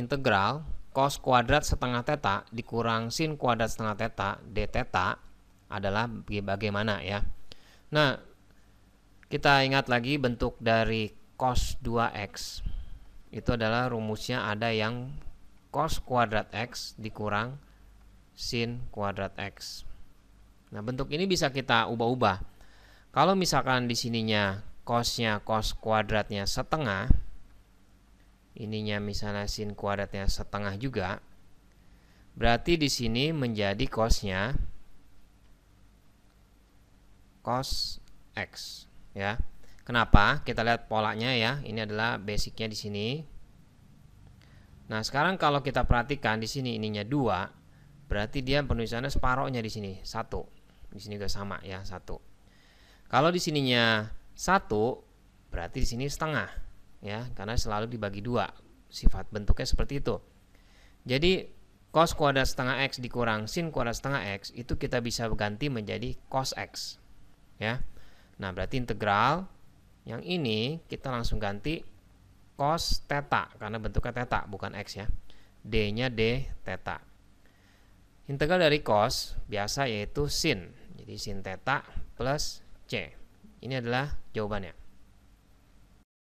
integral cos kuadrat setengah teta dikurang sin kuadrat setengah teta d teta adalah bagaimana ya. Nah, kita ingat lagi bentuk dari cos 2x. Itu adalah rumusnya ada yang cos kuadrat x dikurang sin kuadrat x. Nah, bentuk ini bisa kita ubah-ubah. Kalau misalkan di sininya cosnya cos kuadratnya setengah, ininya misalnya sin kuadratnya setengah juga berarti di sini menjadi cosnya cos x ya kenapa kita lihat polanya ya ini adalah basicnya di sini nah sekarang kalau kita perhatikan di sini ininya dua berarti dia penulisannya separohnya di sini satu di sini juga sama ya satu kalau di sininya satu berarti di sini setengah ya karena selalu dibagi dua sifat bentuknya seperti itu jadi cos kuadrat setengah x dikurang sin kuadrat setengah x itu kita bisa ganti menjadi cos x ya nah berarti integral yang ini kita langsung ganti cos theta karena bentuknya theta bukan x ya d nya d theta integral dari cos biasa yaitu sin jadi sin theta plus c ini adalah jawabannya